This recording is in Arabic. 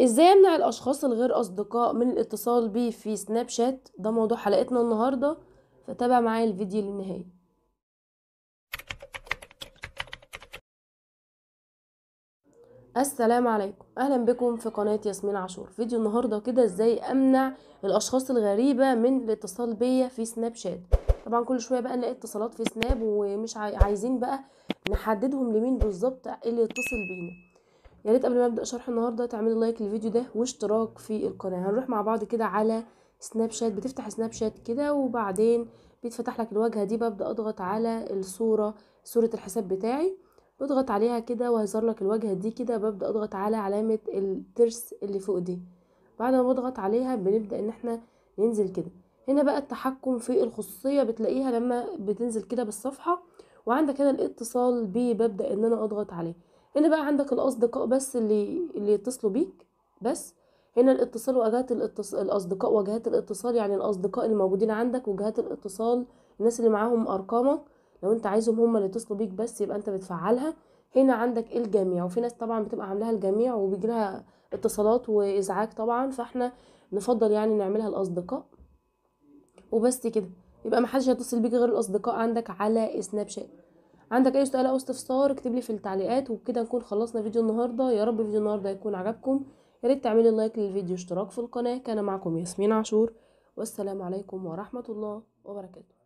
ازاي امنع الاشخاص الغير اصدقاء من الاتصال بي في سناب شات ده موضوع حلقتنا النهارده فتابع معايا الفيديو للنهايه السلام عليكم اهلا بكم في قناه ياسمين عاشور فيديو النهارده كده ازاي امنع الاشخاص الغريبه من الاتصال بيا في سناب شات طبعا كل شويه بقى نلاقي اتصالات في سناب ومش عايزين بقى نحددهم لمين بالظبط اللي يتصل بينا يا ريت قبل ما ابدا شرح النهارده تعملوا لايك للفيديو ده واشتراك في القناه هنروح مع بعض كده على سناب شات بتفتح سناب شات كده وبعدين بيتفتح لك الواجهه دي ببدا اضغط على الصوره صوره الحساب بتاعي بضغط عليها كده وهيظهر لك الواجهه دي كده ببدا اضغط على علامه الترس اللي فوق دي بعد ما بضغط عليها بنبدا ان احنا ننزل كده هنا بقى التحكم في الخصوصيه بتلاقيها لما بتنزل كده بالصفحه وعندك هنا الاتصال بيه ببدا ان انا اضغط عليه هنا بقى عندك الاصدقاء بس اللي اللي يتصلوا بيك بس هنا الاتصال وجهات الاتص... الاصدقاء وجهات الاتصال يعني الاصدقاء موجودين عندك وجهات الاتصال الناس اللي معاهم ارقامك لو انت عايزهم هم اللي يتصلوا بيك بس يبقى انت بتفعلها هنا عندك الجميع وفي ناس طبعا بتبقى عاملاها الجميع وبيجي لها اتصالات وازعاج طبعا فاحنا نفضل يعني نعملها الاصدقاء وبس كده يبقى محدش هيتصل بيك غير الاصدقاء عندك على سناب شات عندك اي سؤال او استفسار اكتب لي في التعليقات وبكده نكون خلصنا فيديو النهارده يا رب فيديو النهارده يكون عجبكم يا ريت تعملي لايك للفيديو اشتراك في القناه كان معكم ياسمين عاشور والسلام عليكم ورحمه الله وبركاته